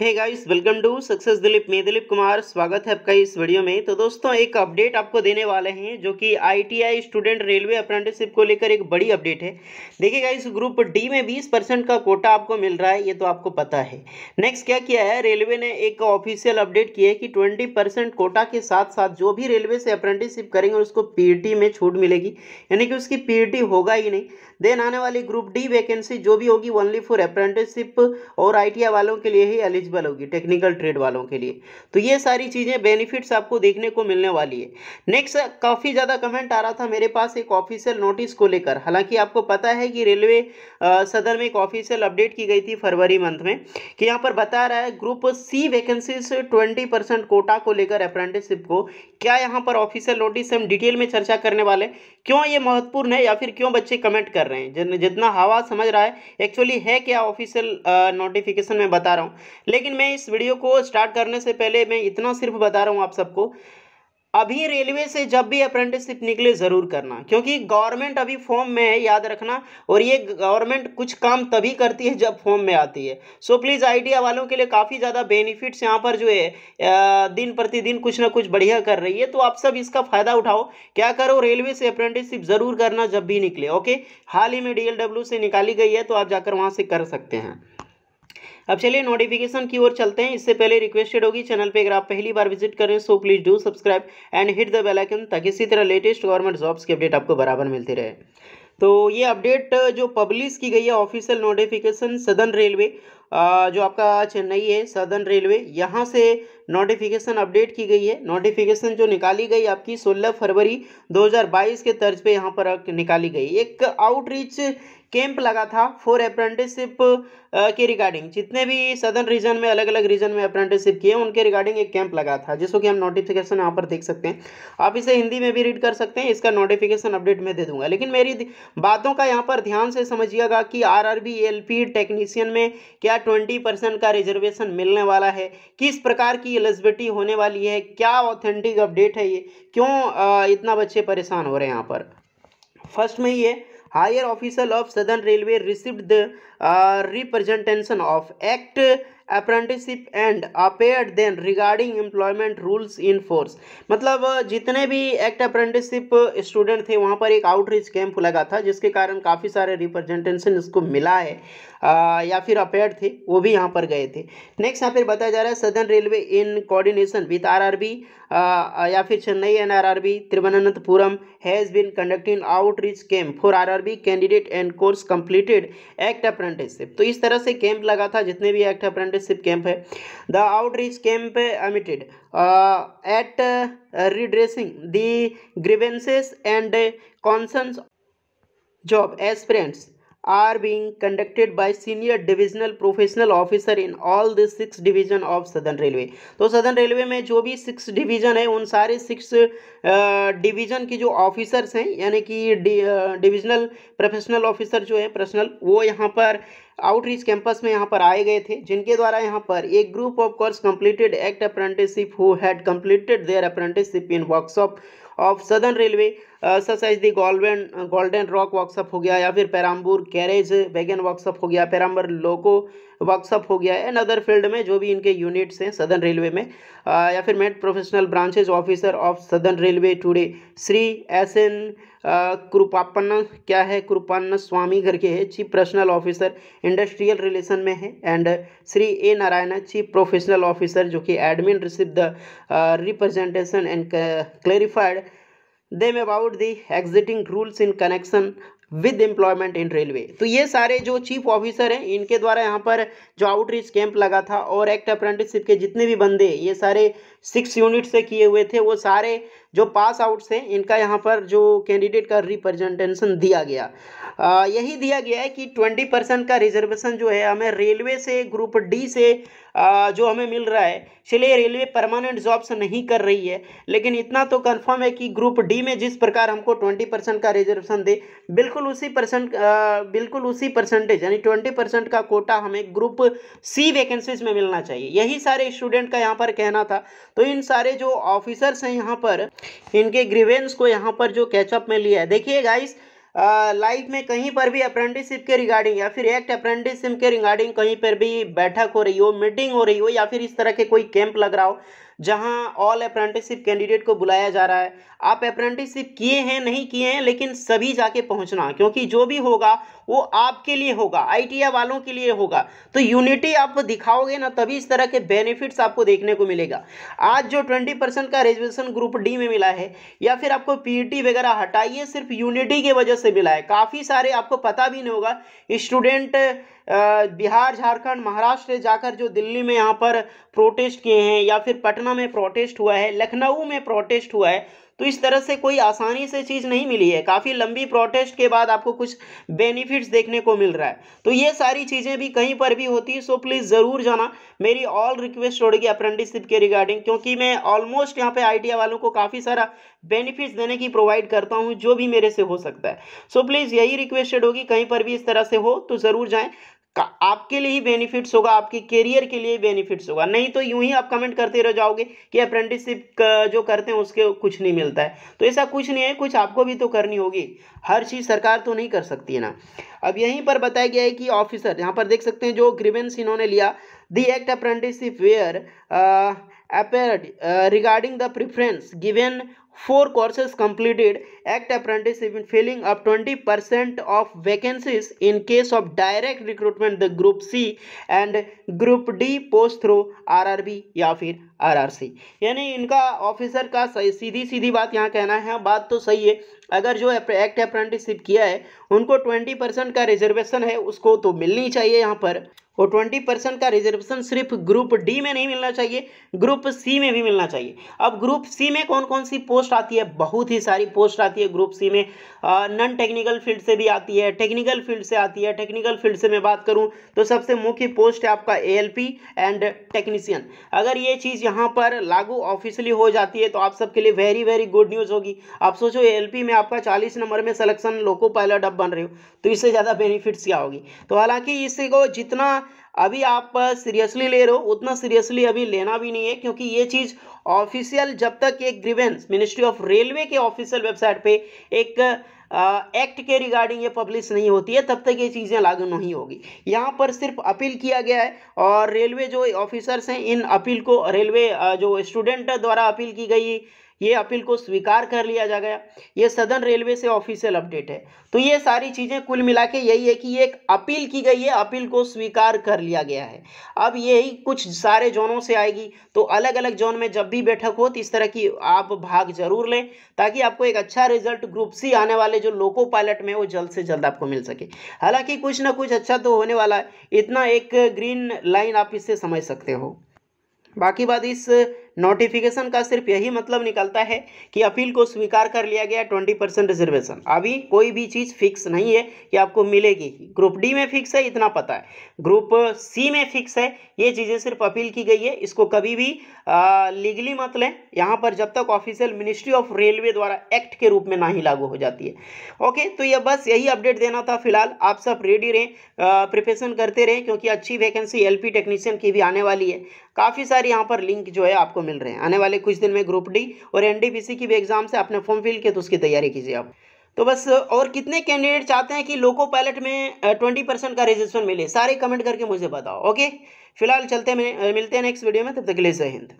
hey guys welcome to success Dilip मैं दिलीप कुमार स्वागत है आपका इस वीडियो में तो दोस्तों एक अपडेट आपको देने वाले हैं जो कि आईटीआई स्टूडेंट रेलवे अप्रेंटिसशिप को लेकर एक बड़ी अपडेट है देखिए गाइस ग्रुप डी में 20 परसेंट का कोटा आपको मिल रहा है ये तो आपको पता है नेक्स्ट क्या किया है रेलवे ने एक ऑफिशियल अपडेट किया है कि ट्वेंटी कोटा के साथ साथ जो भी रेलवे से अप्रेंटिसशिप करेंगे उसको पी e में छूट मिलेगी यानी कि उसकी पी e होगा ही नहीं देन आने वाली ग्रुप डी वैकेंसी जो भी होगी ओनली फॉर अप्रेंटिसशिप और आई वालों के लिए ही एलिजिबल होगी टेक्निकल ट्रेड वालों के लिए तो ये सारी चीज़ें बेनिफिट्स आपको देखने को मिलने वाली है नेक्स्ट काफ़ी ज़्यादा कमेंट आ रहा था मेरे पास एक ऑफिशियल नोटिस को लेकर हालांकि आपको पता है कि रेलवे सदर में एक ऑफिशियल अपडेट की गई थी फरवरी मंथ में कि यहाँ पर बता रहा है group C vacancies twenty percent quota को लेकर अप्रेंटिसशिप को क्या यहाँ पर ऑफिशियल नोटिस हम डिटेल में चर्चा करने वाले क्यों ये महत्वपूर्ण है या फिर क्यों बच्चे कमेंट कर रहे हैं जन जितना हवा समझ रहा है एक्चुअली है क्या ऑफिशियल नोटिफिकेशन में बता रहा हूँ लेकिन मैं इस वीडियो को स्टार्ट करने से पहले मैं इतना सिर्फ बता रहा हूँ आप सबको अभी रेलवे से जब भी अप्रेंटिसशिप निकले ज़रूर करना क्योंकि गवर्नमेंट अभी फॉर्म में है याद रखना और ये गवर्नमेंट कुछ काम तभी करती है जब फॉर्म में आती है सो प्लीज़ आइडिया वालों के लिए काफ़ी ज़्यादा बेनिफिट्स यहाँ पर जो है दिन प्रतिदिन कुछ ना कुछ बढ़िया कर रही है तो आप सब इसका फ़ायदा उठाओ क्या करो रेलवे से अप्रेंटिसशिप ज़रूर करना जब भी निकले ओके हाल ही में डी से निकाली गई है तो आप जाकर वहाँ से कर सकते हैं अब चलिए नोटिफिकेशन की ओर चलते हैं इससे पहले रिक्वेस्टेड होगी चैनल पे अगर आप पहली बार विजिट करें so please do subscribe and hit the bell icon ताकि इसी तरह लेटेस्ट गवर्नमेंट जॉब्स की अपडेट आपको बराबर मिलती रहे तो ये अपडेट uh, जो पब्लिश की गई है ऑफिशियल नोटिफिकेशन सदर्न रेलवे जो आपका चेन्नई है सदर्न रेलवे यहाँ से नोटिफिकेशन अपडेट की गई है नोटिफिकेशन जो निकाली गई आपकी 16 फरवरी 2022 के तर्ज पे यहाँ पर निकाली गई एक आउटरीच कैंप लगा था फॉर अप्रेंटिसशिप के रिगार्डिंग जितने भी सदर्न रीजन में अलग अलग रीजन में अप्रेंटिसशिप किए उनके रिगार्डिंग एक कैंप लगा था जिसको कि हम नोटिफिकेशन यहाँ पर देख सकते हैं आप इसे हिंदी में भी रीड कर सकते हैं इसका नोटिफिकेशन अपडेट में दे दूंगा लेकिन मेरी बातों का यहाँ पर ध्यान से समझिएगा कि R R B L P technician में क्या ट्वेंटी परसेंट का रिजर्वेशन मिलने वाला है किस प्रकार की एलिजिबिलिटी होने वाली है क्या ऑथेंटिक अपडेट है ये क्यों इतना बच्चे परेशान हो रहे हैं यहाँ पर फर्स्ट में ये higher official of Southern Railway received the uh, representation of Act apprenticeship and appear then regarding employment rules in force मतलब जितने भी एक्ट अप्रेंटिसिप स्टूडेंट थे वहाँ पर एक आउटरीच कैंप लगा था जिसके कारण काफ़ी सारे रिप्रेजेंटेशन इसको मिला है आ, या फिर अपेयर थे वो भी यहाँ पर गए थे नेक्स्ट यहाँ पर बताया जा रहा है southern railway in coordination with RRB या फिर Chennai R B Thiruvananthapuram has been conducting outreach camp for RRB candidate and course completed act apprenticeship तो इस तरह से कैंप लगा था जितने भी एक्ट अप्रेंटिस लीडरशिप कैंप है the outreach camp aimed at redressing the grievances and concerns job aspirants are being conducted by senior divisional professional officer in all the six division of southern railway तो southern railway में जो भी six division है उन सारे six division uh, के जो officers हैं यानी कि डिविजनल प्रोफेशनल ऑफिसर जो है पर्सनल वो यहाँ पर आउटरीच कैंपस में यहाँ पर आए गए थे जिनके द्वारा यहाँ पर एक group of course completed act apprenticeship who had completed their apprenticeship in workshop of southern railway such as the Golden Golden Rock workshop हो गया या फिर पैराम्बूर कैरेज वैगन वर्कशॉप हो गया पैराम्बर लोको वर्कशॉप हो गया एंड अदर फील्ड में जो भी इनके यूनिट्स हैं सदर्न रेलवे में आ, या फिर met professional branches officer of southern railway today Shri S N कृपापन्न क्या है कृपान्न स्वामी घर के है chief personnel officer industrial relation में है and Shri A Narayan chief professional officer जो कि admin receive the representation and clarified may about the existing rules in connection with employment in railway तो ये सारे जो चीफ ऑफिसर हैं इनके द्वारा यहाँ पर जो आउटरीच कैंप लगा था और एक्ट अप्रेंटिसशिप के जितने भी बंदे ये सारे सिक्स यूनिट से किए हुए थे वो सारे जो पास आउट्स हैं इनका यहाँ पर जो कैंडिडेट का रिप्रेजेंटेशन दिया गया आ, यही दिया गया है कि ट्वेंटी परसेंट का रिजर्वेशन जो है हमें रेलवे से ग्रुप डी से जो हमें मिल रहा है इसलिए रेलवे परमानेंट जॉब्स नहीं कर रही है लेकिन इतना तो कन्फर्म है कि ग्रुप डी में जिस प्रकार हमको ट्वेंटी परसेंट का रिजर्वेशन दे बिल्कुल उसी परसेंट बिल्कुल उसी परसेंटेज यानी ट्वेंटी परसेंट का कोटा हमें ग्रुप सी वैकेंसीज में मिलना चाहिए यही सारे स्टूडेंट का यहाँ पर कहना था तो इन सारे जो ऑफिसर्स हैं यहाँ पर इनके ग्रीवेंस को यहाँ पर जो कैचअप में लिया है देखिए गाइस लाइफ में कहीं पर भी अप्रेंटिसशिप के रिगार्डिंग या फिर एक्ट अप्रेंटिसशिप के रिगार्डिंग कहीं पर भी बैठक हो रही हो मीटिंग हो रही हो या फिर इस तरह के कोई कैंप लग रहा हो जहां ऑल अप्रेंटिसशिप कैंडिडेट को बुलाया जा रहा है आप अप्रेंटिसशिप किए हैं नहीं किए हैं लेकिन सभी जाके पहुंचना क्योंकि जो भी होगा वो आपके लिए होगा आईटीआई वालों के लिए होगा तो यूनिटी आप दिखाओगे ना तभी इस तरह के बेनिफिट्स आपको देखने को मिलेगा आज जो ट्वेंटी परसेंट का रिजर्वेशन ग्रुप डी में मिला है या फिर आपको पी e वगैरह हटाइए सिर्फ यूनिटी की वजह से मिला है काफ़ी सारे आपको पता भी नहीं होगा स्टूडेंट बिहार झारखंड महाराष्ट्र जाकर जो दिल्ली में यहाँ पर प्रोटेस्ट किए हैं या फिर पटना में प्रोटेस्ट हुआ है लखनऊ में प्रोटेस्ट हुआ है तो इस तरह से कोई आसानी से चीज़ नहीं मिली है काफ़ी लंबी प्रोटेस्ट के बाद आपको कुछ बेनिफिट्स देखने को मिल रहा है तो ये सारी चीज़ें भी कहीं पर भी होती है सो प्लीज़ ज़रूर जाना मेरी ऑल रिक्वेस्ट रहेगी अप्रेंटिसशिप के रिगार्डिंग क्योंकि मैं ऑलमोस्ट यहाँ पे आई वालों को काफ़ी सारा बेनिफिट्स देने की प्रोवाइड करता हूँ जो भी मेरे से हो सकता है सो प्लीज़ यही रिक्वेस्टेड होगी कहीं पर भी इस तरह से हो तो ज़रूर जाएँ आपके लिए ही बेनिफिट्स होगा आपकी करियर के लिए बेनिफिट्स होगा नहीं तो यूं ही आप कमेंट करते रह जाओगे कि अप्रेंटिसशिप जो करते हैं उसके कुछ नहीं मिलता है तो ऐसा कुछ नहीं है कुछ आपको भी तो करनी होगी हर चीज़ सरकार तो नहीं कर सकती है ना अब यहीं पर बताया गया है कि ऑफिसर यहां पर देख सकते हैं जो ग्रीवेंस इन्होंने लिया the act apprenticeship where appear regarding the preference given for courses act courses completed act apprentice twenty percent of vacancies in case of direct recruitment the group C and group D post d R R B या फिर are R C यानी इनका officer का सीधी सीधी बात यहाँ कहना है हाँ, बात तो सही है अगर जो एक्ट अप्रेंटिसिप किया है उनको ट्वेंटी परसेंट का रिजर्वेशन है उसको तो मिलनी चाहिए यहाँ पर और ट्वेंटी परसेंट का रिजर्वेशन सिर्फ ग्रुप डी में नहीं मिलना चाहिए ग्रुप सी में भी मिलना चाहिए अब ग्रुप सी में कौन कौन सी पोस्ट पोस्ट आती है बहुत ही सारी पोस्ट आती है ग्रुप सी में नॉन टेक्निकल फील्ड से भी आती है टेक्निकल फील्ड से आती है टेक्निकल फील्ड से मैं बात करूं तो सबसे मुख्य पोस्ट है आपका ए एंड टेक्नीशियन अगर ये चीज़ यहाँ पर लागू ऑफिशियली हो जाती है तो आप सबके लिए वेरी वेरी गुड न्यूज़ होगी आप सोचो ए में आपका चालीस नंबर में सलेक्शन लोको पायलट अब बन रहे हो तो इससे ज़्यादा बेनिफिट्स क्या होगी तो हालांकि इसको जितना अभी आप सीरियसली ले रहे हो उतना सीरियसली अभी लेना भी नहीं है क्योंकि ये चीज़ ऑफिशियल जब तक एक ग्रीवेंस मिनिस्ट्री ऑफ रेलवे के ऑफिशियल वेबसाइट पे एक एक्ट के रिगार्डिंग ये पब्लिश नहीं होती है तब तक ये चीज़ें लागू नहीं होगी यहाँ पर सिर्फ अपील किया गया है और रेलवे जो ऑफिसर्स हैं इन अपील को रेलवे जो स्टूडेंट द्वारा अपील की गई ये अपील को स्वीकार कर लिया जा गया ये सदन रेलवे से ऑफिशियल अपडेट है तो ये सारी चीज़ें कुल मिला के यही है कि एक अपील की गई है अपील को स्वीकार कर लिया गया है अब यही कुछ सारे जोनों से आएगी तो अलग अलग जोन में जब भी बैठक हो तो इस तरह की आप भाग जरूर लें ताकि आपको एक अच्छा रिजल्ट ग्रुप सी आने वाले जो लोको पायलट में वो जल्द से जल्द आपको मिल सके हालांकि कुछ ना कुछ अच्छा तो होने वाला है इतना एक ग्रीन लाइन आप इससे समझ सकते हो बाकी बात इस नोटिफिकेशन का सिर्फ यही मतलब निकलता है कि अपील को स्वीकार कर लिया गया ट्वेंटी परसेंट रिजर्वेशन अभी कोई भी चीज़ फिक्स नहीं है कि आपको मिलेगी ग्रुप डी में फिक्स है इतना पता है ग्रुप सी में फिक्स है ये चीज़ें सिर्फ अपील की गई है इसको कभी भी लीगली मत लें यहाँ पर जब तक ऑफिशियल मिनिस्ट्री ऑफ रेलवे द्वारा एक्ट के रूप में ना ही लागू हो जाती है ओके तो यह बस यही अपडेट देना था फिलहाल आप सब रेडी रहें प्रिपरेशन करते रहें क्योंकि अच्छी वैकेंसी एल टेक्नीशियन की भी आने वाली है काफ़ी सारी यहाँ पर लिंक जो है आपको मिल रहे हैं आने वाले कुछ दिन में ग्रुप डी और एन की भी एग्जाम से आपने फॉर्म फिल किया तो उसकी तैयारी कीजिए आप तो बस और कितने कैंडिडेट चाहते हैं कि लोको पायलट में ट्वेंटी परसेंट का रजिस्ट्रेशन मिले सारे कमेंट करके मुझे बताओ ओके फिलहाल चलते हैं मिलते हैं नेक्स्ट वीडियो में तब तक के लिए जय हिंद